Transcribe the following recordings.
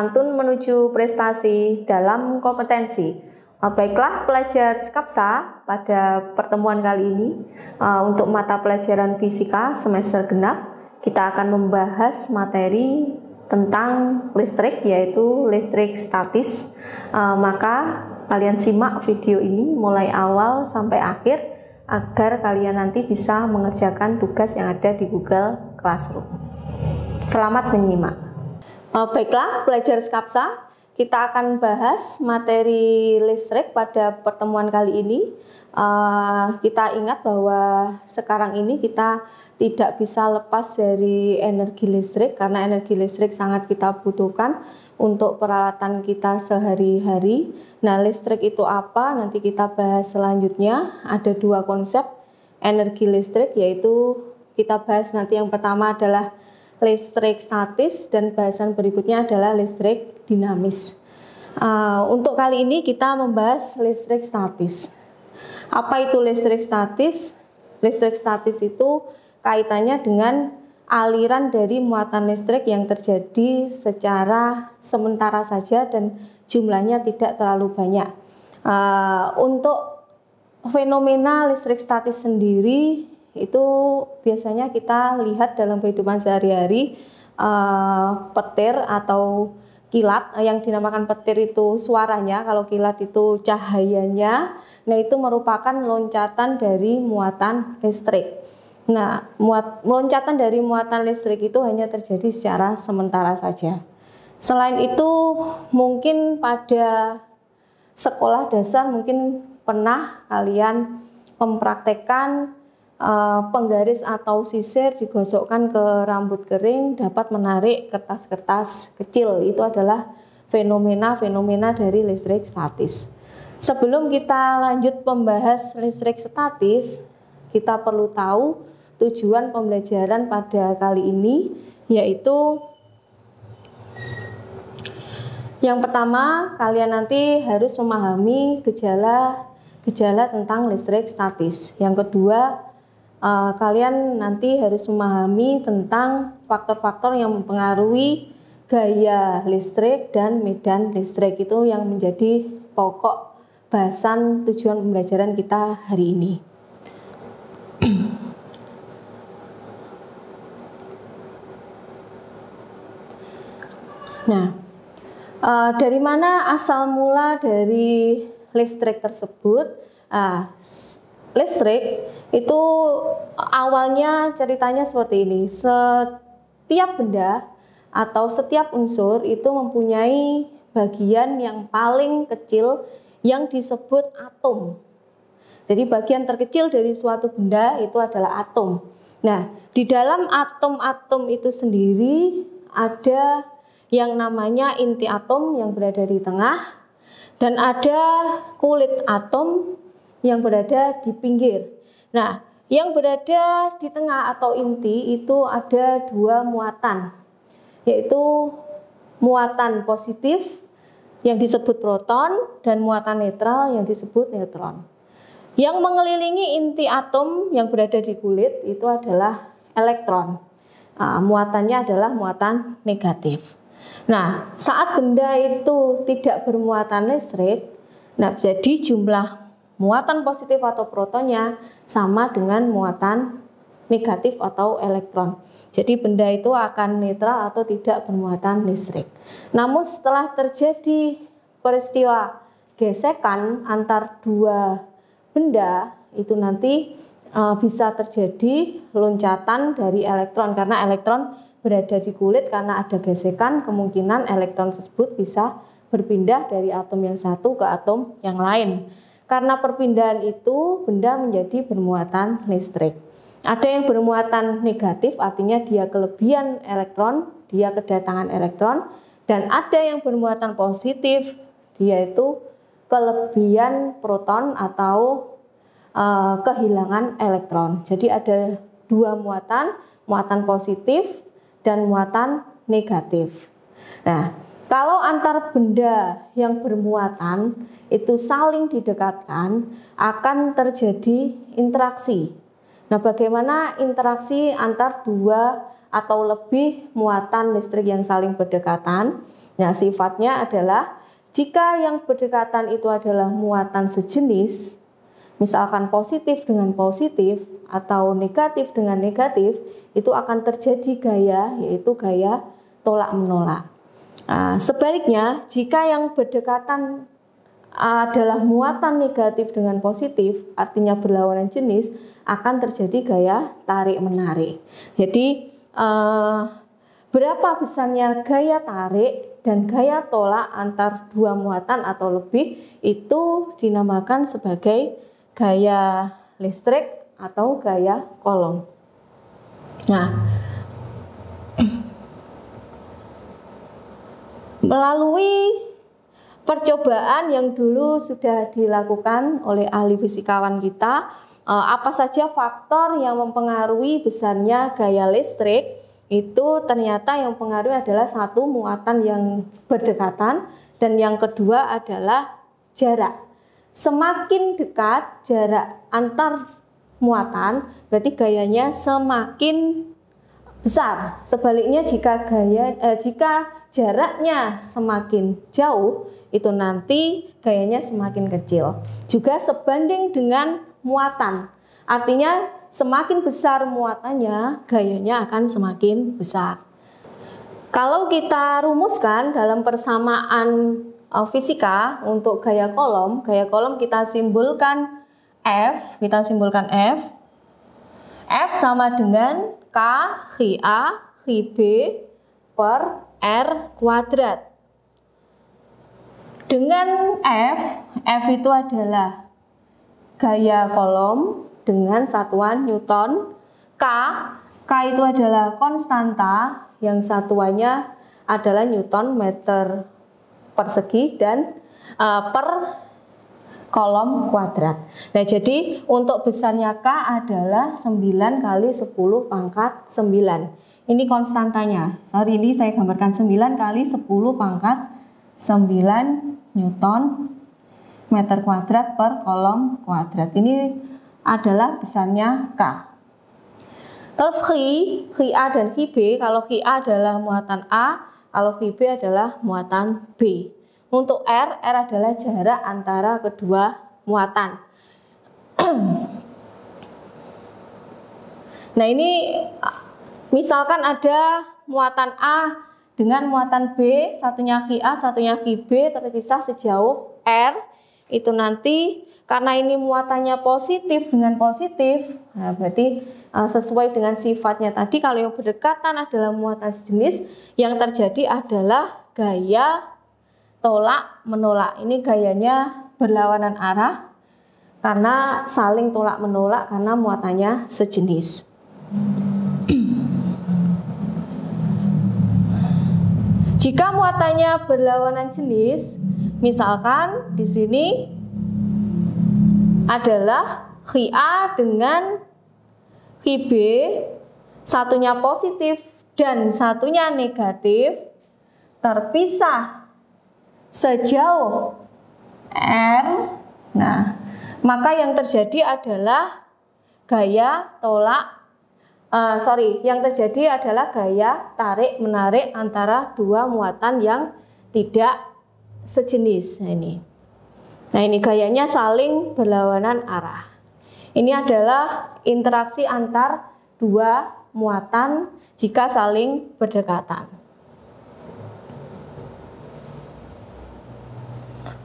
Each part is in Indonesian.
santun menuju prestasi dalam kompetensi. Ah, baiklah pelajar Skapsa pada pertemuan kali ini ah, untuk mata pelajaran fisika semester genap kita akan membahas materi tentang listrik yaitu listrik statis. Ah, maka kalian simak video ini mulai awal sampai akhir agar kalian nanti bisa mengerjakan tugas yang ada di Google Classroom. Selamat menyimak. Eh, baiklah, pelajar Skapsa, kita akan bahas materi listrik pada pertemuan kali ini. Uh, kita ingat bahwa sekarang ini kita tidak bisa lepas dari energi listrik karena energi listrik sangat kita butuhkan untuk peralatan kita sehari-hari. Nah, listrik itu apa? Nanti kita bahas selanjutnya. Ada dua konsep energi listrik yaitu kita bahas nanti yang pertama adalah listrik statis dan bahasan berikutnya adalah listrik dinamis. Uh, untuk kali ini kita membahas listrik statis. Apa itu listrik statis? Listrik statis itu kaitannya dengan aliran dari muatan listrik yang terjadi secara sementara saja dan jumlahnya tidak terlalu banyak. Uh, untuk fenomena listrik statis sendiri itu biasanya kita lihat dalam kehidupan sehari-hari uh, petir atau kilat eh, yang dinamakan petir itu suaranya kalau kilat itu cahayanya nah itu merupakan loncatan dari muatan listrik nah muat loncatan dari muatan listrik itu hanya terjadi secara sementara saja selain itu mungkin pada sekolah dasar mungkin pernah kalian mempraktekkan Eh, penggaris atau sisir digosokkan ke rambut kering dapat menarik kertas-kertas kecil. Itu adalah fenomena-fenomena dari listrik statis. Sebelum kita lanjut membahas listrik statis, kita perlu tahu tujuan pembelajaran pada kali ini yaitu yang pertama, kalian nanti harus memahami gejala gejala tentang listrik statis. Yang kedua, uh, kalian nanti harus memahami tentang faktor-faktor yang mempengaruhi gaya listrik dan medan listrik itu yang menjadi pokok bahasan tujuan pembelajaran kita hari ini. Nah, eh, dari mana asal mula dari listrik tersebut? Uh, listrik itu awalnya ceritanya seperti ini. Setiap benda atau setiap unsur itu mempunyai bagian yang paling kecil yang disebut atom. Jadi bagian terkecil dari suatu benda itu adalah atom. Nah, di dalam atom-atom itu sendiri ada yang namanya inti atom yang berada di tengah dan ada kulit atom yang berada di pinggir. Nah, yang berada di tengah atau inti itu ada dua muatan, yaitu muatan positif yang disebut proton dan muatan netral yang disebut neutron. Yang mengelilingi inti atom yang berada di kulit itu adalah elektron. Nah, muatannya adalah muatan negatif. Nah, saat benda itu tidak bermuatan listrik, nah jadi jumlah muatan positif atau protonnya sama dengan muatan negatif atau elektron. Jadi benda itu akan netral atau tidak bermuatan listrik. Namun setelah terjadi peristiwa gesekan antar dua benda itu nanti e, bisa terjadi loncatan dari elektron karena elektron berada di kulit karena ada gesekan kemungkinan elektron tersebut bisa berpindah dari atom yang satu ke atom yang lain. Karena perpindahan itu benda menjadi bermuatan listrik. Ada yang bermuatan negatif artinya dia kelebihan elektron, dia kedatangan elektron dan ada yang bermuatan positif dia itu kelebihan proton atau e, kehilangan elektron. Jadi ada dua muatan, muatan positif dan muatan negatif. Nah, kalau antar benda yang bermuatan itu saling didekatkan, akan terjadi interaksi. Nah, bagaimana interaksi antar dua atau lebih muatan listrik yang saling berdekatan? Nah, sifatnya adalah jika yang berdekatan itu adalah muatan sejenis, misalkan positif dengan positif atau negatif dengan negatif, itu akan terjadi gaya, yaitu gaya tolak-menolak. Nah, sebaliknya, jika yang berdekatan ah, adalah muatan negatif dengan positif, artinya berlawanan jenis, akan terjadi gaya tarik-menarik. Jadi, eh, berapa besarnya gaya tarik dan gaya tolak antar dua muatan atau lebih itu dinamakan sebagai gaya listrik atau gaya kolom. Nah, melalui percobaan yang dulu sudah dilakukan oleh ahli fisikawan kita eh, apa saja faktor yang mempengaruhi besarnya gaya listrik itu ternyata yang pengaruh adalah satu muatan yang berdekatan dan yang kedua adalah jarak semakin dekat jarak antar muatan berarti gayanya semakin besar. Sebaliknya jika gaya eh, jika jaraknya semakin jauh, itu nanti gayanya semakin kecil. Juga sebanding dengan muatan. Artinya semakin besar muatannya, gayanya akan semakin besar. Kalau kita rumuskan dalam persamaan eh, fisika untuk gaya kolom, gaya kolom kita simbolkan F, kita simbolkan F F sama dengan K, hi A, hi B per R kuadrat. Dengan F, F itu adalah gaya kolom dengan satuan Newton. K, K itu adalah konstanta yang satuannya adalah Newton meter persegi dan uh, per kolom kuadrat. Nah, jadi untuk besarnya K adalah 9 kali 10 pangkat 9. Ini konstantanya. Sorry, ini saya gambarkan 9 kali 10 pangkat 9 Newton meter kuadrat per kolom kuadrat. Ini adalah besarnya K. Terus Ki, Ki A dan Ki B, kalau Ki A adalah muatan A, kalau Ki B adalah muatan B. Untuk R, R adalah jarak antara kedua muatan. nah ini misalkan ada muatan A dengan muatan B, satunya ki A, satunya ki B terpisah sejauh R. Itu nanti karena ini muatannya positif dengan positif, nah berarti eh, sesuai dengan sifatnya tadi. Kalau yang berdekatan adalah muatan sejenis, yang terjadi adalah gaya tolak menolak. Ini gayanya berlawanan arah karena saling tolak menolak karena muatannya sejenis. Jika muatannya berlawanan jenis, misalkan di sini adalah khi A dengan khi B, satunya positif dan satunya negatif, terpisah sejauh R. Nah, maka yang terjadi adalah gaya tolak uh, sorry, yang terjadi adalah gaya tarik menarik antara dua muatan yang tidak sejenis. Nah, ini. Nah, ini gayanya saling berlawanan arah. Ini adalah interaksi antar dua muatan jika saling berdekatan.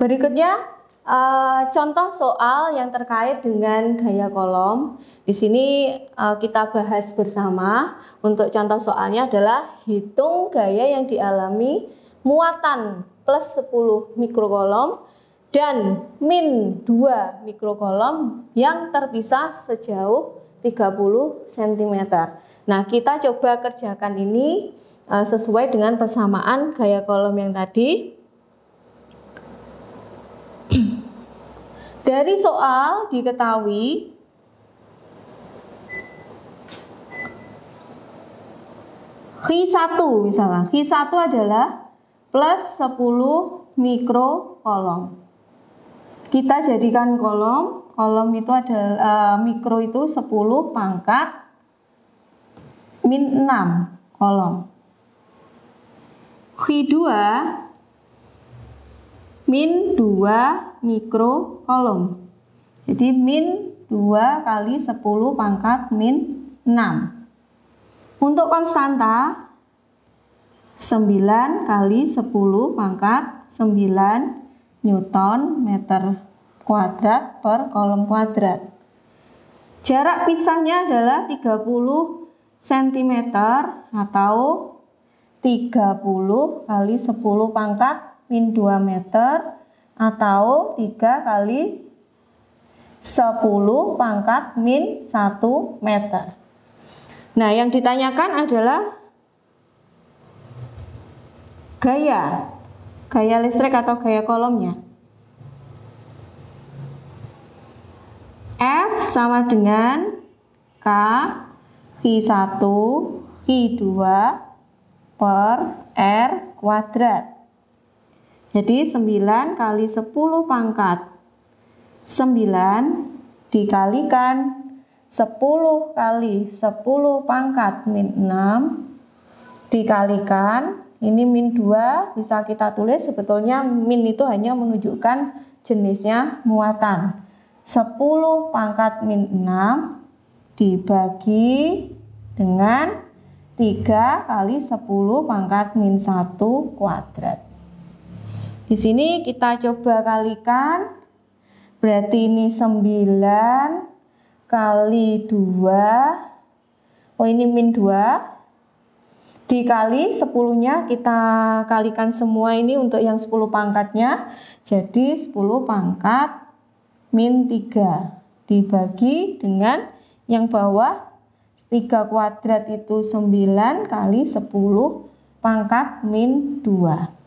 Berikutnya uh, contoh soal yang terkait dengan gaya kolom. Di sini uh, kita bahas bersama. Untuk contoh soalnya adalah hitung gaya yang dialami muatan plus 10 mikrokolom dan min 2 mikrokolom yang terpisah sejauh 30 cm. Nah, kita coba kerjakan ini eh, sesuai dengan persamaan gaya kolom yang tadi. Dari soal diketahui Q1 misalnya. Q1 adalah plus 10 mikro kolom. Kita jadikan kolom. Kolom itu adalah eh, e, mikro itu 10 pangkat min 6 kolom. Q2 min 2 mikro kolom. Jadi min 2 kali 10 pangkat min 6. Untuk konstanta 9 kali 10 pangkat 9 Newton meter kuadrat per kolom kuadrat. Jarak pisahnya adalah 30 cm atau 30 kali 10 pangkat min 2 meter atau 3 kali 10 pangkat min 1 meter. Nah, yang ditanyakan adalah gaya, gaya listrik atau gaya kolomnya. F sama dengan K Q1, Q2 per R kuadrat. Jadi 9 kali 10 pangkat 9 dikalikan 10 kali 10 pangkat min 6 dikalikan ini min 2 bisa kita tulis sebetulnya min itu hanya menunjukkan jenisnya muatan 10 pangkat min 6 dibagi dengan 3 kali 10 pangkat min 1 kuadrat di sini kita coba kalikan. Berarti ini 9 kali 2. Oh ini min 2. Dikali 10-nya kita kalikan semua ini untuk yang 10 pangkatnya. Jadi 10 pangkat min 3. Dibagi dengan yang bawah 3 kuadrat itu 9 kali 10 pangkat min 2.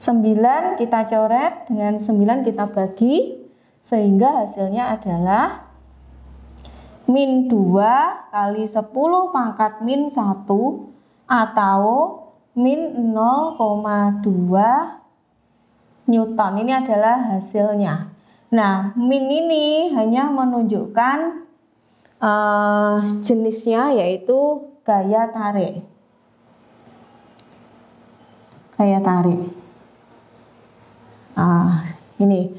9 kita coret, dengan 9 kita bagi, sehingga hasilnya adalah min 2 kali 10 pangkat min 1 atau min 0,2 Newton. Ini adalah hasilnya. Nah, min ini hanya menunjukkan uh, jenisnya yaitu gaya tarik. Gaya tarik. Ah, ini.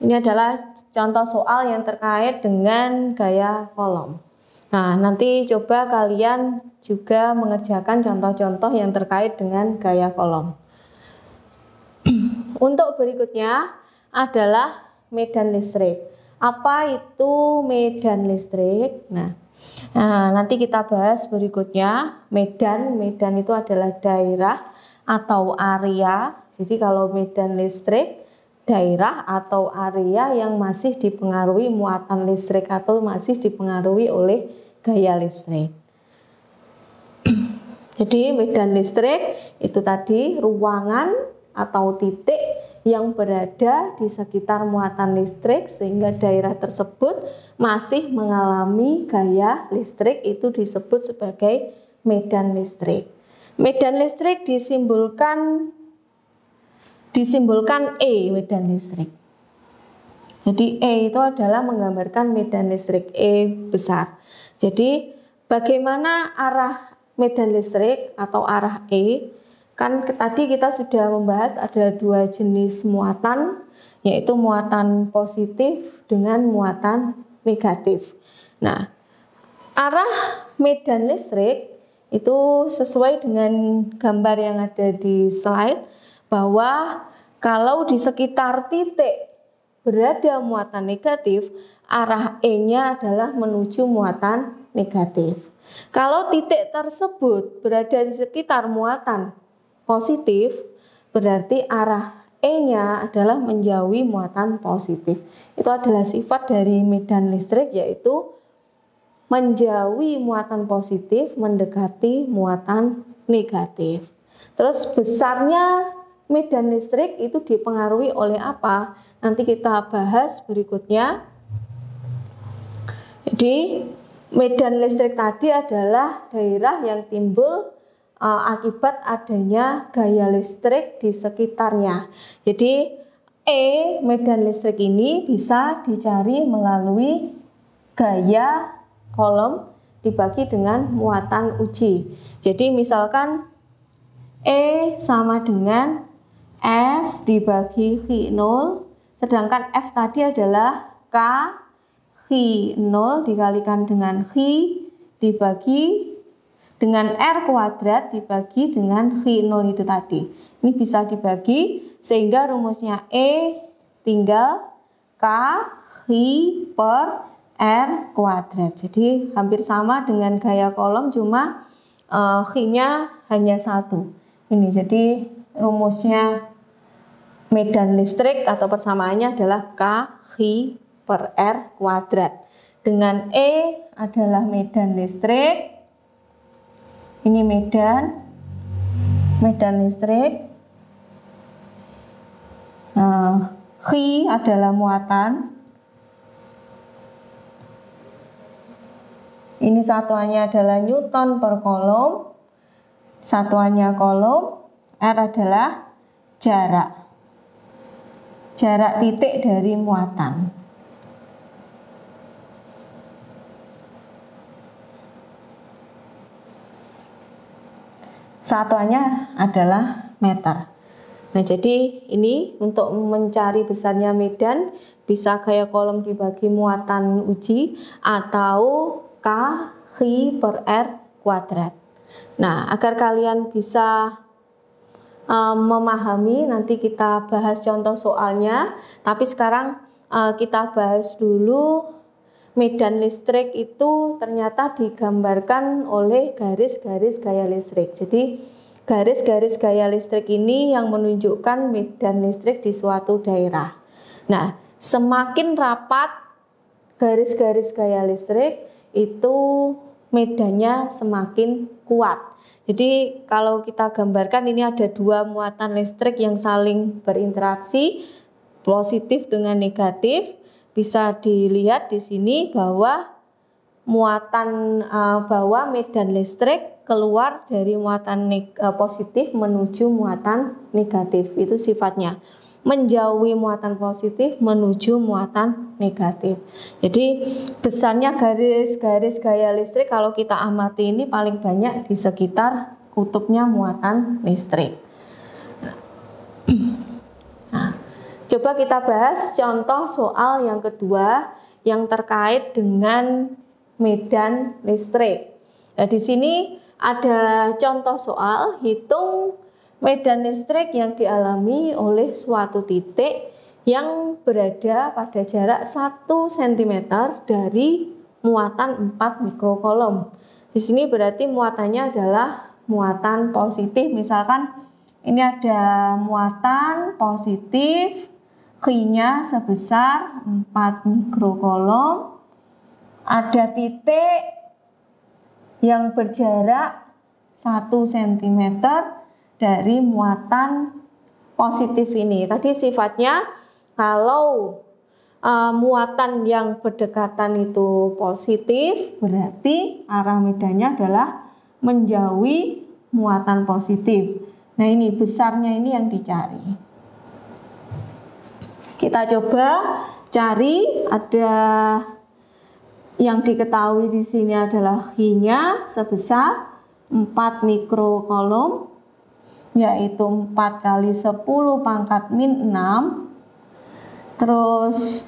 Ini adalah contoh soal yang terkait dengan gaya kolom. Nah, nanti coba kalian juga mengerjakan contoh-contoh yang terkait dengan gaya kolom. Untuk berikutnya adalah medan listrik. Apa itu medan listrik? Nah, nah nanti kita bahas berikutnya. Medan, medan itu adalah daerah atau area. Jadi kalau medan listrik daerah atau area yang masih dipengaruhi muatan listrik atau masih dipengaruhi oleh gaya listrik. Jadi medan listrik itu tadi ruangan atau titik yang berada di sekitar muatan listrik sehingga daerah tersebut masih mengalami gaya listrik itu disebut sebagai medan listrik. Medan listrik disimbolkan disimbolkan E medan listrik. Jadi E itu adalah menggambarkan medan listrik E besar. Jadi bagaimana arah medan listrik atau arah E? Kan tadi kita sudah membahas ada dua jenis muatan, yaitu muatan positif dengan muatan negatif. Nah, arah medan listrik itu sesuai dengan gambar yang ada di slide bahwa kalau di sekitar titik berada muatan negatif, arah E-nya adalah menuju muatan negatif. Kalau titik tersebut berada di sekitar muatan positif, berarti arah E-nya adalah menjauhi muatan positif. Itu adalah sifat dari medan listrik yaitu menjauhi muatan positif mendekati muatan negatif. Terus besarnya medan listrik itu dipengaruhi oleh apa? Nanti kita bahas berikutnya. Jadi, medan listrik tadi adalah daerah yang timbul uh, akibat adanya gaya listrik di sekitarnya. Jadi, E medan listrik ini bisa dicari melalui gaya kolom dibagi dengan muatan uji. Jadi, misalkan E sama dengan F dibagi v 0, sedangkan F tadi adalah K v 0 dikalikan dengan V dibagi dengan R kuadrat dibagi dengan v 0 itu tadi. Ini bisa dibagi sehingga rumusnya E tinggal K V per R kuadrat. Jadi hampir sama dengan gaya kolom cuma uh, eh, nya hanya satu. Ini jadi rumusnya medan listrik atau persamaannya adalah K Hi per R kuadrat. Dengan E adalah medan listrik. Ini medan, medan listrik. Nah, Hi adalah muatan. Ini satuannya adalah Newton per kolom. Satuannya kolom. R adalah jarak jarak titik dari muatan. Satuannya adalah meter. Nah, jadi ini untuk mencari besarnya medan bisa gaya kolom dibagi muatan uji atau K, Hi per R kuadrat. Nah, agar kalian bisa um, memahami. Nanti kita bahas contoh soalnya. Tapi sekarang uh, kita bahas dulu medan listrik itu ternyata digambarkan oleh garis-garis gaya listrik. Jadi garis-garis gaya listrik ini yang menunjukkan medan listrik di suatu daerah. Nah, semakin rapat garis-garis gaya listrik itu medannya semakin kuat. Jadi kalau kita gambarkan ini ada dua muatan listrik yang saling berinteraksi positif dengan negatif. Bisa dilihat di sini bahwa muatan uh, eh, bahwa medan listrik keluar dari muatan uh, positif menuju muatan negatif. Itu sifatnya menjauhi muatan positif menuju muatan negatif. Jadi besarnya garis-garis gaya listrik kalau kita amati ini paling banyak di sekitar kutubnya muatan listrik. Nah, coba kita bahas contoh soal yang kedua yang terkait dengan medan listrik. Nah, di sini ada contoh soal hitung medan listrik yang dialami oleh suatu titik yang berada pada jarak 1 cm dari muatan 4 mikrokolom. Di sini berarti muatannya adalah muatan positif. Misalkan ini ada muatan positif q sebesar 4 mikrokolom. Ada titik yang berjarak 1 cm dari muatan positif ini. Tadi sifatnya kalau uh, muatan yang berdekatan itu positif, berarti arah medannya adalah menjauhi muatan positif. Nah, ini besarnya ini yang dicari. Kita coba cari ada yang diketahui di sini adalah hinya sebesar 4 mikrokolom yaitu 4 kali 10 pangkat min 6 terus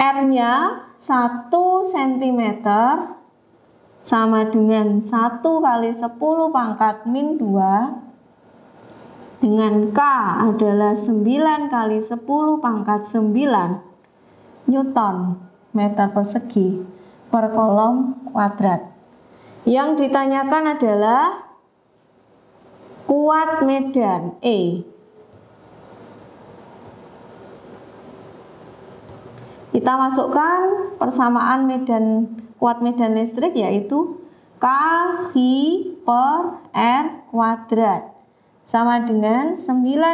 R nya 1 cm sama dengan 1 kali 10 pangkat min 2 dengan K adalah 9 kali 10 pangkat 9 Newton meter persegi per kolom kuadrat yang ditanyakan adalah Kuat Medan E. Kita masukkan persamaan medan kuat medan listrik yaitu K hi per R kuadrat sama dengan 9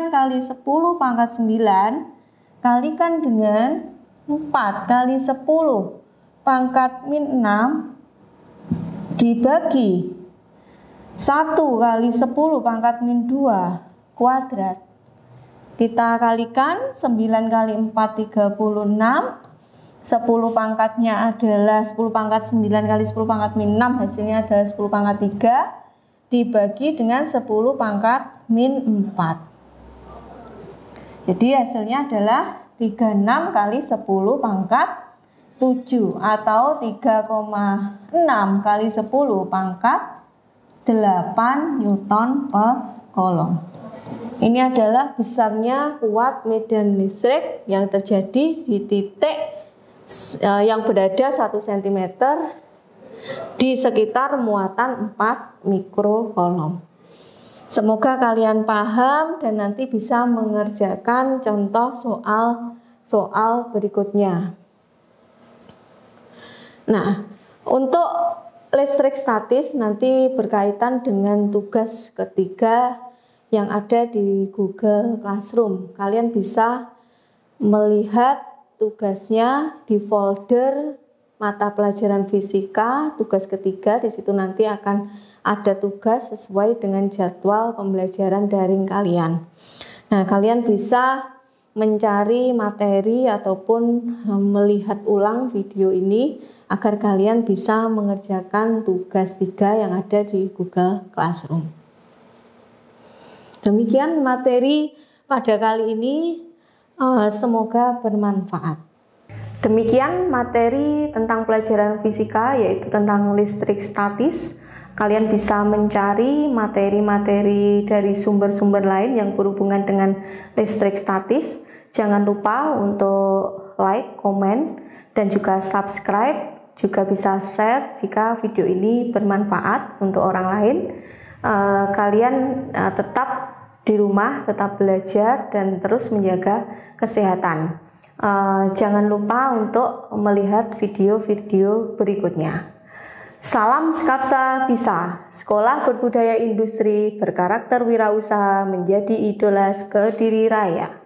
kali 10 pangkat 9 kalikan dengan 4 kali 10 pangkat min 6 dibagi 1 kali 10 pangkat min 2 kuadrat. Kita kalikan 9 kali 4 36. 10 pangkatnya adalah 10 pangkat 9 kali 10 pangkat min 6 hasilnya adalah 10 pangkat 3 dibagi dengan 10 pangkat min 4. Jadi hasilnya adalah 36 kali 10 pangkat 7 atau 3,6 kali 10 pangkat 8 Newton per kolom. Ini adalah besarnya kuat medan listrik yang terjadi di titik eh, yang berada 1 cm di sekitar muatan 4 kolom. Semoga kalian paham dan nanti bisa mengerjakan contoh soal soal berikutnya. Nah, untuk listrik statis nanti berkaitan dengan tugas ketiga yang ada di Google Classroom. Kalian bisa melihat tugasnya di folder mata pelajaran fisika, tugas ketiga. Di situ nanti akan ada tugas sesuai dengan jadwal pembelajaran daring kalian. Nah, kalian bisa mencari materi ataupun eh, melihat ulang video ini agar kalian bisa mengerjakan tugas tiga yang ada di Google Classroom. Demikian materi pada kali ini, eh, semoga bermanfaat. Demikian materi tentang pelajaran fisika, yaitu tentang listrik statis. Kalian bisa mencari materi-materi dari sumber-sumber lain yang berhubungan dengan listrik statis. Jangan lupa untuk like, komen, dan juga subscribe. Juga bisa share jika video ini bermanfaat untuk orang lain. Eh, kalian eh, tetap di rumah, tetap belajar, dan terus menjaga kesehatan. Eh, jangan lupa untuk melihat video-video berikutnya. Salam Skapsa Bisa, Sekolah Berbudaya Industri Berkarakter Wirausaha menjadi idola Kediri Raya.